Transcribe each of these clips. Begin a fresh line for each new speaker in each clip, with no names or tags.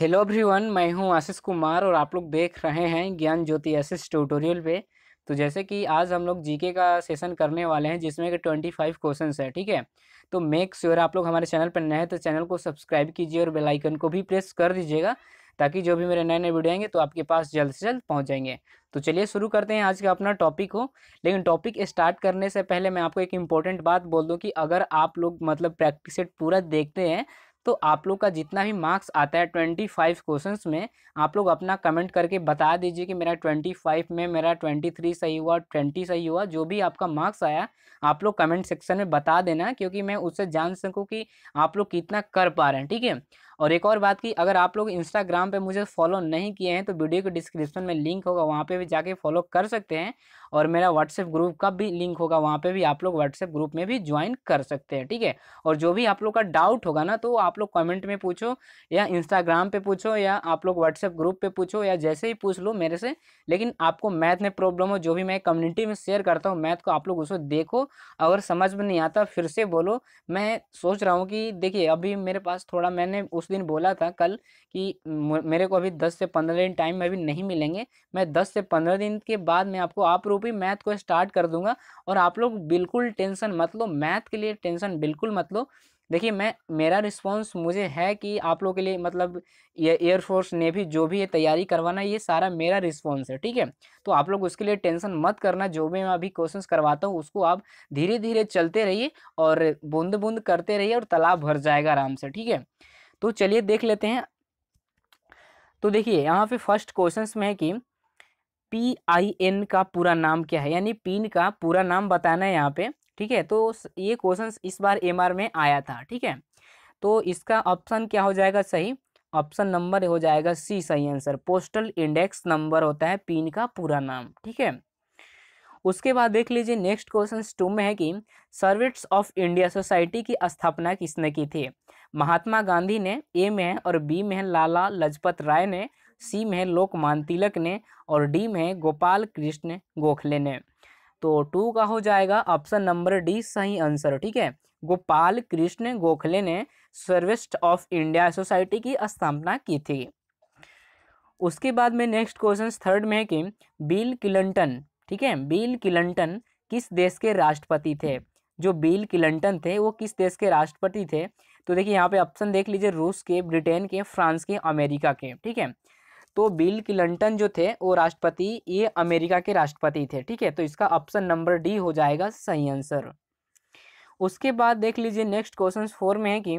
hello everyone मैं हूं आशीष कुमार और आप लोग देख रहे हैं ज्ञान ज्योति आशीष ट्यूटोरियल पे तो जैसे कि आज हम लोग जीके का सेशन करने वाले हैं जिसमें कि ट्वेंटी फाइव क्वेश्चन है ठीक है तो मेक श्योर sure आप लोग हमारे चैनल पर नए हैं तो चैनल को सब्सक्राइब कीजिए और बेल आइकन को भी प्रेस कर दीजिएगा ताकि जो भी मेरे नए नए वीडियो आएंगे तो आपके पास जल्द से जल्द पहुँच जाएंगे तो चलिए शुरू करते हैं आज का अपना टॉपिक हो लेकिन टॉपिक स्टार्ट करने से पहले मैं आपको एक इम्पॉर्टेंट बात बोल दूँ कि अगर आप लोग मतलब प्रैक्टिस सेट पूरा देखते हैं तो आप लोग का जितना भी मार्क्स आता है ट्वेंटी फाइव क्वेश्चन में आप लोग अपना कमेंट करके बता दीजिए कि मेरा ट्वेंटी फाइव में मेरा ट्वेंटी थ्री सही हुआ ट्वेंटी सही हुआ जो भी आपका मार्क्स आया आप लोग कमेंट सेक्शन में बता देना क्योंकि मैं उससे जान सकूँ कि आप लोग कितना कर पा रहे हैं ठीक है और एक और बात की अगर आप लोग इंस्टाग्राम पर मुझे फॉलो नहीं किए हैं तो वीडियो के डिस्क्रिप्शन में लिंक होगा वहाँ पर भी जाके फॉलो कर सकते हैं और मेरा व्हाट्सएप ग्रुप का भी लिंक होगा वहाँ पर भी आप लोग व्हाट्सएप ग्रुप में भी ज्वाइन कर सकते हैं ठीक है और जो भी आप लोग का डाउट होगा ना तो आप लोग कमेंट में पूछो या इंस्टाग्राम पे पूछो या आप लोग व्हाट्सएप ग्रुप पे पूछो या जैसे ही पूछ लो मेरे से लेकिन आपको मैथ में प्रॉब्लम हो जो भी मैं कम्युनिटी में शेयर करता हूँ मैथ को आप लोग उसको देखो अगर समझ में नहीं आता फिर से बोलो मैं सोच रहा हूँ कि देखिए अभी मेरे पास थोड़ा मैंने उस दिन बोला था कल कि मेरे को अभी दस से पंद्रह दिन टाइम में अभी नहीं मिलेंगे मैं दस से पंद्रह दिन के बाद मैं आपको आप रूपी मैथ को स्टार्ट कर दूंगा और आप लोग बिल्कुल टेंशन मत लो मैथ के लिए टेंशन बिल्कुल मत लो देखिए मैं मेरा रिस्पॉन्स मुझे है कि आप लोग के लिए मतलब ये एयरफोर्स ने भी जो भी ये तैयारी करवाना ये सारा मेरा रिस्पॉन्स है ठीक है तो आप लोग उसके लिए टेंशन मत करना जो भी मैं अभी क्वेश्चंस करवाता हूँ उसको आप धीरे धीरे चलते रहिए और बूंद बूंद करते रहिए और तालाब भर जाएगा आराम से ठीक है तो चलिए देख लेते हैं तो देखिए यहाँ पे फर्स्ट क्वेश्चन में है कि पी आई एन का पूरा नाम क्या है यानी पिन का पूरा नाम बताना है यहाँ पे ठीक है तो ये क्वेश्चन इस बार एम आर में आया था ठीक है तो इसका ऑप्शन क्या हो जाएगा सही ऑप्शन नंबर हो जाएगा सी सही आंसर पोस्टल इंडेक्स नंबर होता है पिन का पूरा नाम ठीक है उसके बाद देख लीजिए नेक्स्ट क्वेश्चन टू में है कि सर्विट्स ऑफ इंडिया सोसाइटी की स्थापना किसने की थी महात्मा गांधी ने ए में है और बी में है लाला लजपत राय ने सी में है लोकमान तिलक ने और डी में है गोपाल कृष्ण गोखले ने तो टू का हो जाएगा ऑप्शन नंबर डी सही आंसर ठीक है गोपाल कृष्ण गोखले ने सर्वेस्ट ऑफ इंडिया सोसाइटी की स्थापना की थी उसके बाद में नेक्स्ट क्वेश्चन थर्ड में है कि बिल क्लिंटन ठीक है बिल क्लिंटन किस देश के राष्ट्रपति थे जो बिल क्लिंटन थे वो किस देश के राष्ट्रपति थे तो देखिए यहाँ पे ऑप्शन देख लीजिए रूस के ब्रिटेन के फ्रांस के अमेरिका के ठीक है तो बिल क्लिंटन जो थे वो राष्ट्रपति ये अमेरिका के राष्ट्रपति थे ठीक है तो इसका ऑप्शन नंबर डी हो जाएगा सही आंसर उसके बाद देख लीजिए नेक्स्ट क्वेश्चन फोर में है कि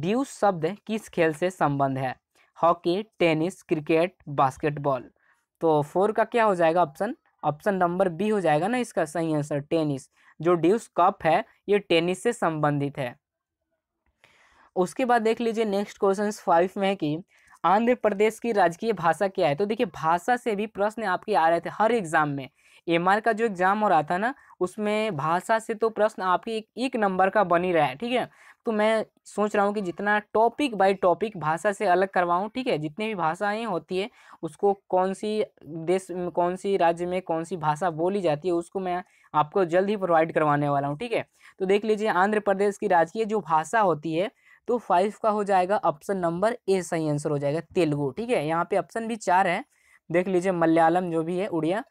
ड्यूस शब्द किस खेल से संबंध है हॉकी टेनिस क्रिकेट बास्केटबॉल तो फोर का क्या हो जाएगा ऑप्शन ऑप्शन नंबर बी हो जाएगा ना इसका सही आंसर टेनिस जो ड्यूस कप है ये टेनिस से संबंधित है उसके बाद देख लीजिए नेक्स्ट क्वेश्चन फाइव में है कि आंध्र प्रदेश की राजकीय भाषा क्या है तो देखिए भाषा से भी प्रश्न आपके आ रहे थे हर एग्जाम में एम का जो एग्ज़ाम हो रहा था ना उसमें भाषा से तो प्रश्न आपके एक, एक नंबर का बनी रहा है ठीक है तो मैं सोच रहा हूँ कि जितना टॉपिक बाय टॉपिक भाषा से अलग करवाऊँ ठीक है जितने भी भाषाएँ होती है उसको कौन सी देश कौन सी राज्य में कौन सी भाषा बोली जाती है उसको मैं आपको जल्द ही प्रोवाइड करवाने वाला हूँ ठीक है तो देख लीजिए आंध्र प्रदेश की राजकीय जो भाषा होती है तो फाइव का हो जाएगा ऑप्शन नंबर ए सही आंसर हो जाएगा तेलुगु ठीक है यहाँ पे ऑप्शन भी चार है देख लीजिए मलयालम जो भी है उड़िया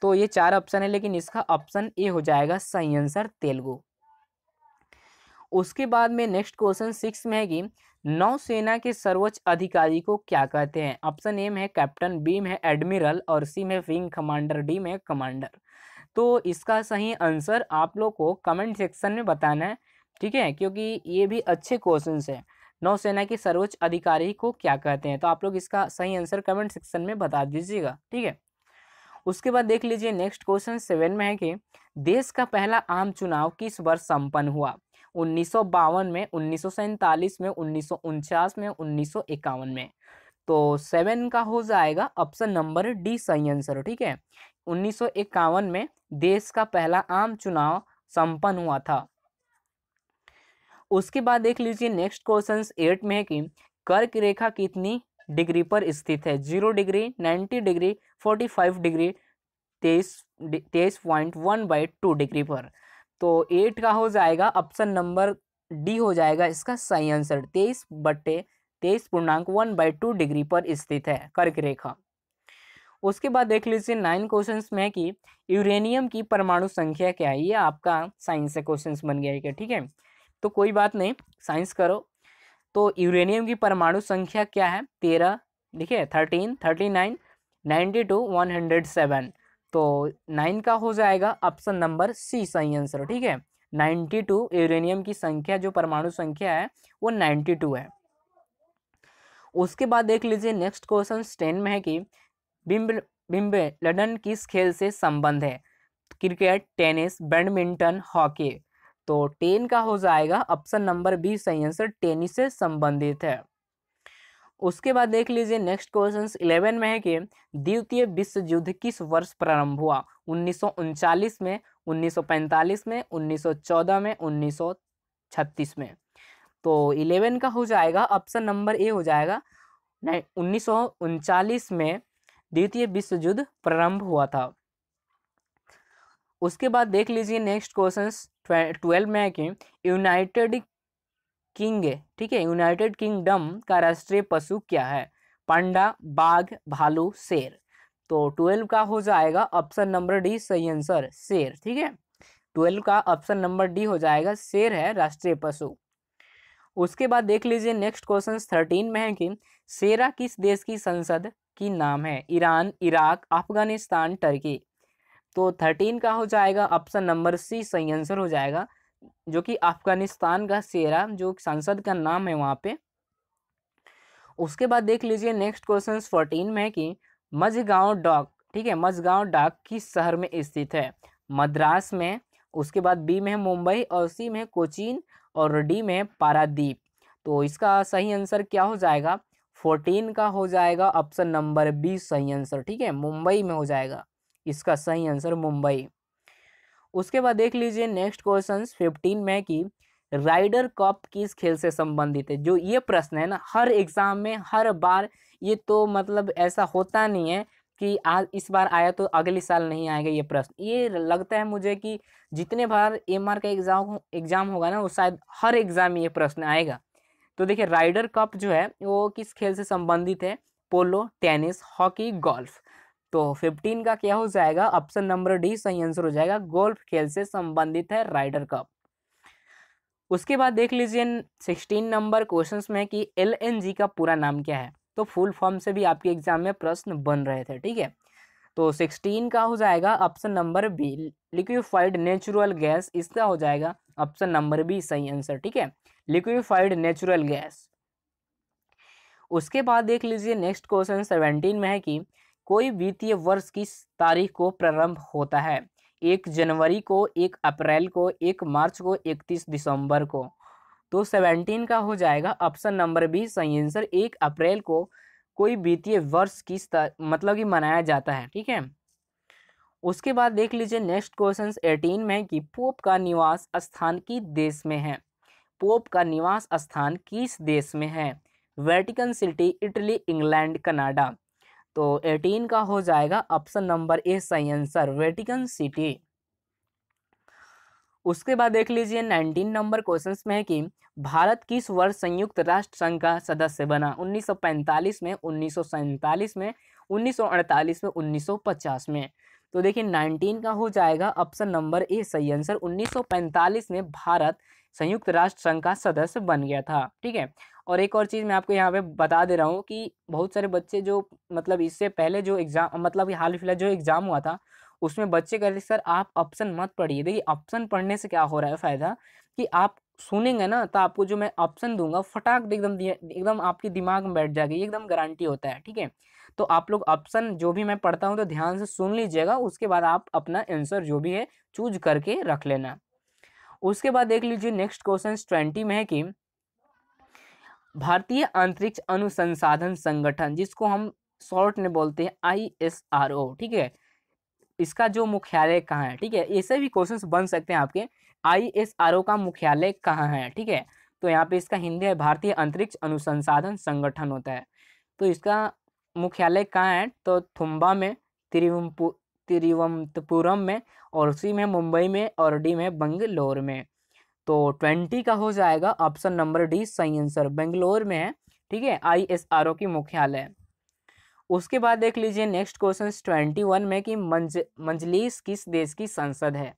तो ये चार ऑप्शन है लेकिन इसका ऑप्शन ए हो जाएगा सही आंसर तेलुगु उसके बाद में नेक्स्ट क्वेश्चन सिक्स में है कि नौसेना के सर्वोच्च अधिकारी को क्या कहते हैं ऑप्शन ए में है कैप्टन बी में है एडमिरल और सी में विंग कमांडर डी में कमांडर तो इसका सही आंसर आप लोग को कमेंट सेक्शन में बताना है ठीक है क्योंकि ये भी अच्छे क्वेश्चन हैं नौसेना के सर्वोच्च अधिकारी को क्या कहते हैं तो आप लोग इसका सही आंसर कमेंट सेक्शन में बता दीजिएगा ठीक है उसके बाद देख लीजिए नेक्स्ट क्वेश्चन सेवन में है कि देश का पहला आम चुनाव किस वर्ष संपन्न हुआ उन्नीस में उन्नीस में उन्नीस में उन्नीस में तो सेवन का हो जाएगा ऑप्शन नंबर डी सही आंसर ठीक है उन्नीस में देश का पहला आम चुनाव संपन्न हुआ था उसके बाद देख लीजिए नेक्स्ट क्वेश्चन एट में है कि कर्क रेखा कितनी डिग्री पर स्थित है zero degree ninety degree forty five degree तेईस तेईस point one by two degree पर तो एट का हो जाएगा ऑप्शन नंबर डी हो जाएगा इसका सही आंसर तेईस बट्टे तेईस पूर्णांक वन बाई टू डिग्री पर स्थित है कर्क रेखा उसके बाद देख लीजिए नाइन क्वेश्चन में है कि यूरेनियम की परमाणु संख्या क्या है ये आपका साइंस से क्वेश्चन बन गया है क्या ठीक है तो कोई बात नहीं साइंस करो तो यूरेनियम की परमाणु संख्या क्या है तेरह देखिए thirteen thirty nine ninety two one hundred seven तो नाइन का हो जाएगा ऑप्शन नंबर सी सही आंसर ठीक है नाइन्टी टू यूरेनियम की संख्या जो परमाणु संख्या है वो नाइन्टी टू है उसके बाद देख लीजिए नेक्स्ट क्वेश्चन टेन में है कि बिम्ब बिम्बे लडन किस खेल से संबंध है क्रिकेट टेनिस बैडमिंटन हॉकी तो टेन का हो जाएगा ऑप्शन नंबर बी सही आंसर टेनिस से संबंधित है उसके बाद देख लीजिए नेक्स्ट क्वेश्चन इलेवन में है कि द्वितीय विश्व युद्ध किस वर्ष प्रारंभ हुआ उन्नीस में उन्नीस में उन्नीस में उन्नीस में तो इलेवन का हो जाएगा ऑप्शन नंबर ए हो जाएगा उन्नीस में द्वितीय विश्व युद्ध प्रारंभ हुआ था उसके बाद देख लीजिए नेक्स्ट क्वेश्चन ट्वेल्व में है कि यूनाइटेड किंग ठीक है यूनाइटेड किंगडम का राष्ट्रीय पशु क्या है पांडा बाघ भालू शेर तो ट्वेल्व का हो जाएगा ऑप्शन नंबर डी सही आंसर शेर ठीक है ट्वेल्व का ऑप्शन नंबर डी हो जाएगा शेर है राष्ट्रीय पशु उसके बाद देख लीजिए नेक्स्ट क्वेश्चन थर्टीन में है कि शेरा किस देश की संसद की नाम है ईरान इराक अफगानिस्तान टर्की तो थर्टीन का हो जाएगा ऑप्शन नंबर सी सही आंसर हो जाएगा जो कि अफगानिस्तान का सेरा जो संसद का नाम है वहाँ पे उसके बाद देख लीजिए नेक्स्ट क्वेश्चन फोर्टीन में कि कि मझगांव डॉक ठीक है मझगांव डॉक किस शहर में स्थित है मद्रास में उसके बाद बी में है मुंबई और सी में कोचीन और डी में पारादीप तो इसका सही आंसर क्या हो जाएगा फोर्टीन का हो जाएगा ऑप्शन नंबर बी सही आंसर ठीक है मुंबई में हो जाएगा इसका सही आंसर मुंबई उसके बाद देख लीजिए नेक्स्ट क्वेश्चन फिफ्टीन में कि राइडर कप किस खेल से संबंधित है जो ये प्रश्न है ना हर एग्जाम में हर बार ये तो मतलब ऐसा होता नहीं है कि आज इस बार आया तो अगले साल नहीं आएगा ये प्रश्न ये लगता है मुझे कि जितने बार एम आर का एग्जाम एग्जाम होगा ना वो शायद हर एग्जाम में ये प्रश्न आएगा तो देखिए राइडर कप जो है वो किस खेल से संबंधित है पोलो टेनिस हॉकी गोल्फ तो 15 का क्या हो जाएगा ऑप्शन नंबर डी सही आंसर हो जाएगा गोल्फ खेल से संबंधित है राइडर कप उसके बाद देख लीजिए 16 नंबर क्वेश्चंस में कि एल का पूरा नाम क्या है तो फुल फॉर्म से भी आपके एग्जाम में प्रश्न बन रहे थे ठीक है तो 16 का हो जाएगा option number B liquefied natural gas इसका हो जाएगा ऑप्शन नंबर बी सही आंसर ठीक है लिक्विफाइड नेचुरल गैस उसके बाद देख लीजिए नेक्स्ट क्वेश्चन सेवेंटीन में है कि कोई वित्तीय वर्ष की तारीख को प्रारंभ होता है एक जनवरी को एक अप्रैल को एक मार्च को इकतीस दिसंबर को तो सेवनटीन का हो जाएगा ऑप्शन नंबर बी सही आंसर एक अप्रैल को कोई वित्तीय वर्ष की मतलब कि मनाया जाता है ठीक है उसके बाद देख लीजिए नेक्स्ट क्वेश्चन एटीन में कि पोप का निवास स्थान किस देश में है पोप का निवास स्थान किस देश में है Vatican city Italy England Canada तो 18 का हो जाएगा ऑप्शन नंबर ए सही आंसर वेटिकन सिटी उसके बाद देख लीजिए 19 नंबर क्वेश्चन में है कि भारत किस वर्ष संयुक्त राष्ट्र संघ का सदस्य बना 1945 में 1947 में 1948 में 1950 में तो देखिए 19 का हो जाएगा ऑप्शन नंबर ए सही आंसर 1945 में भारत संयुक्त राष्ट्र संघ का सदस्य बन गया था ठीक है और एक और चीज़ मैं आपको यहाँ पे बता दे रहा हूँ कि बहुत सारे बच्चे जो मतलब इससे पहले जो एग्ज़ाम मतलब हाल फिलहाल जो एग्ज़ाम हुआ था उसमें बच्चे कहते सर आप ऑप्शन मत पढ़िए देखिए ऑप्शन पढ़ने से क्या हो रहा है फ़ायदा कि आप सुनेंगे ना तो आपको जो मैं ऑप्शन दूंगा फटाक एकदम एकदम आपके दिमाग में बैठ जाएगी एकदम गारंटी होता है ठीक है तो आप लोग ऑप्शन जो भी मैं पढ़ता हूँ तो ध्यान से सुन लीजिएगा उसके बाद आप अपना आंसर जो भी है चूज करके रख लेना उसके बाद देख लीजिए नेक्स्ट क्वेश्चन ट्वेंटी में है कि भारतीय अंतरिक्ष अनुसंसाधन संगठन जिसको हम शॉर्ट में बोलते हैं आई ठीक है इसका जो मुख्यालय कहाँ है ठीक है ऐसे भी क्वेश्चन बन सकते हैं आपके आई का मुख्यालय कहाँ है ठीक है तो यहाँ पे इसका हिंदी है भारतीय अंतरिक्ष अनुसंसाधन संगठन होता है तो इसका मुख्यालय कहाँ है तो थुम्बा में तिरुवंतपुरम में और सी में मुंबई में और डी में बंगलोर में तो ट्वेंटी का हो जाएगा ऑप्शन नंबर डी सही आंसर बेंगलोर में है ठीक है आई एस आर ओ की मुख्यालय उसके बाद देख लीजिए नेक्स्ट क्वेश्चन ट्वेंटी वन में कि मंज मंजलिस किस देश की संसद है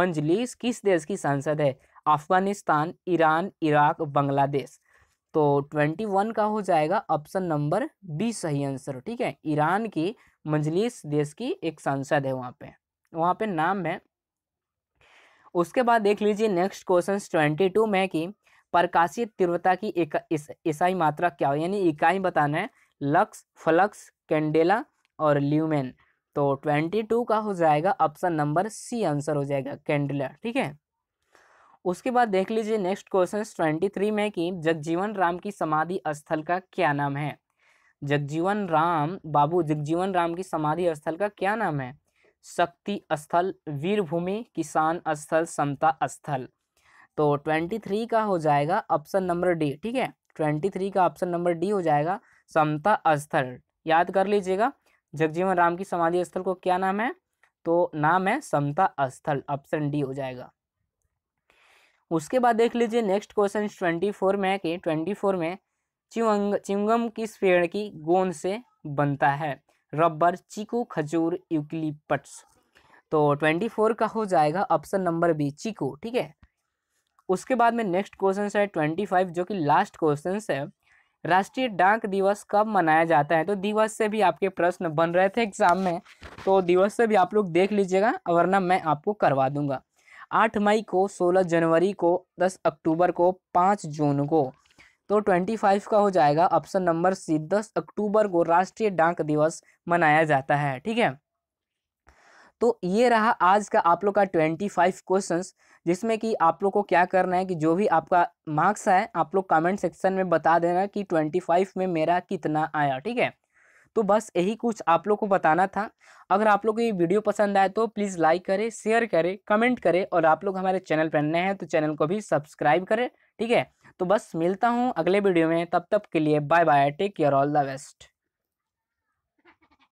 मंजलिस किस देश की संसद है अफगानिस्तान ईरान इराक बांग्लादेश तो ट्वेंटी वन का हो जाएगा ऑप्शन नंबर बी सही आंसर ठीक है ईरान की मजलिस देश की एक सांसद है वहाँ पे वहाँ पे नाम है उसके बाद देख लीजिए नेक्स्ट क्वेश्चन ट्वेंटी टू में कि प्रकाशीय तीव्रता की एक ईसाई मात्रा क्या हो यानी इकाई बताना है लक्स फ्लक्स कैंडेला और ल्यूमेन तो ट्वेंटी टू का हो जाएगा ऑप्शन नंबर सी आंसर हो जाएगा कैंडेला ठीक है उसके बाद देख लीजिए नेक्स्ट क्वेश्चन ट्वेंटी थ्री में कि जगजीवन राम की समाधि स्थल का क्या नाम है जगजीवन राम बाबू जगजीवन राम की समाधि स्थल का क्या नाम है शक्ति स्थल वीरभूमि किसान स्थल समता स्थल तो ट्वेंटी थ्री का हो जाएगा ऑप्शन नंबर डी ठीक है ट्वेंटी थ्री का ऑप्शन नंबर डी हो जाएगा समता स्थल याद कर लीजिएगा जगजीवन राम की समाधि स्थल को क्या नाम है तो नाम है समता स्थल ऑप्शन डी हो जाएगा उसके बाद देख लीजिए नेक्स्ट क्वेश्चन ट्वेंटी फोर में कि ट्वेंटी फोर में चिवंग चिंगम किस पेड़ की गोंद से बनता है रबर चीकू खजूर यूक्लिपट्स तो ट्वेंटी फोर का हो जाएगा ऑप्शन नंबर बी चीकू ठीक है उसके बाद में नेक्स्ट क्वेश्चन है ट्वेंटी फाइव जो कि लास्ट क्वेश्चन है राष्ट्रीय डाक दिवस कब मनाया जाता है तो दिवस से भी आपके प्रश्न बन रहे थे एग्जाम में तो दिवस से भी आप लोग देख लीजिएगा वरना मैं आपको करवा दूंगा आठ मई को सोलह जनवरी को दस अक्टूबर को पाँच जून को तो 25 का हो जाएगा ऑप्शन नंबर सी दस अक्टूबर को राष्ट्रीय डाक दिवस मनाया जाता है ठीक है तो ये रहा आज का आप लोग का ट्वेंटी फाइव क्वेश्चन जिसमें कि आप लोग को क्या करना है कि जो भी आपका मार्क्स है आप लोग कमेंट सेक्शन में बता देना कि ट्वेंटी फाइव में मेरा कितना आया ठीक है तो बस यही कुछ आप लोग को बताना था अगर आप लोग को ये वीडियो पसंद आए तो प्लीज़ लाइक करें शेयर करें कमेंट करें और आप लोग हमारे चैनल पर नए हैं तो चैनल को भी सब्सक्राइब करें ठीक है तो बस मिलता हूँ अगले वीडियो में तब तक के लिए bye bye take care all the best